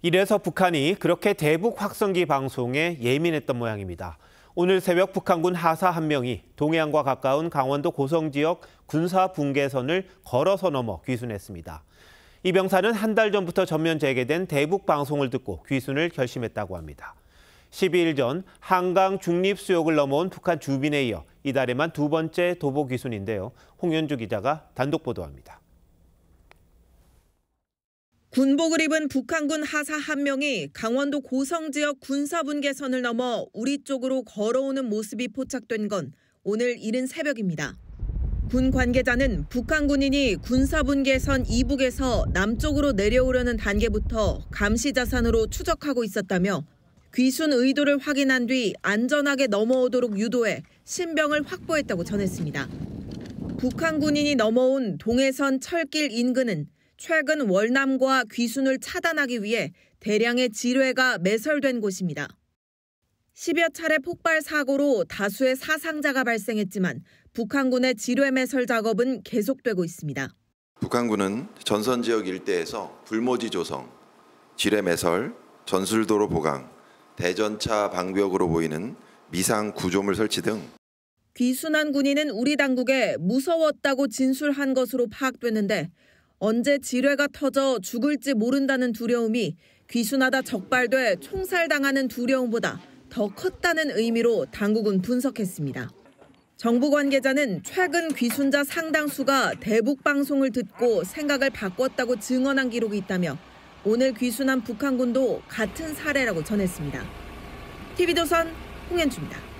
이래서 북한이 그렇게 대북 확성기 방송에 예민했던 모양입니다. 오늘 새벽 북한군 하사 한 명이 동해안과 가까운 강원도 고성 지역 군사 붕괴선을 걸어서 넘어 귀순했습니다. 이 병사는 한 달 전부터 전면 재개된 대북 방송을 듣고 귀순을 결심했다고 합니다. 12일 전 한강 중립수역을 넘어온 북한 주민에 이어 이달에만 두 번째 도보 귀순인데요. 홍현주 기자가 단독 보도합니다. 군복을 입은 북한군 하사 한 명이 강원도 고성 지역 군사분계선을 넘어 우리 쪽으로 걸어오는 모습이 포착된 건 오늘 이른 새벽입니다. 군 관계자는 북한 군인이 군사분계선 이북에서 남쪽으로 내려오려는 단계부터 감시자산으로 추적하고 있었다며 귀순 의도를 확인한 뒤 안전하게 넘어오도록 유도해 신병을 확보했다고 전했습니다. 북한 군인이 넘어온 동해선 철길 인근은 최근 월남과 귀순을 차단하기 위해 대량의 지뢰가 매설된 곳입니다. 10여 차례 폭발 사고로 다수의 사상자가 발생했지만 북한군의 지뢰 매설 작업은 계속되고 있습니다. 북한군은 전선 지역 일대에서 불모지 조성, 지뢰 매설, 전술도로 보강, 대전차 방벽으로 보이는 미상 구조물 설치 등 귀순한 군인은 우리 당국에 무서웠다고 진술한 것으로 파악됐는데 언제 지뢰가 터져 죽을지 모른다는 두려움이 귀순하다 적발돼 총살당하는 두려움보다 더 컸다는 의미로 당국은 분석했습니다. 정부 관계자는 최근 귀순자 상당수가 대북 방송을 듣고 생각을 바꿨다고 증언한 기록이 있다며 오늘 귀순한 북한군도 같은 사례라고 전했습니다. TV조선 홍현주입니다.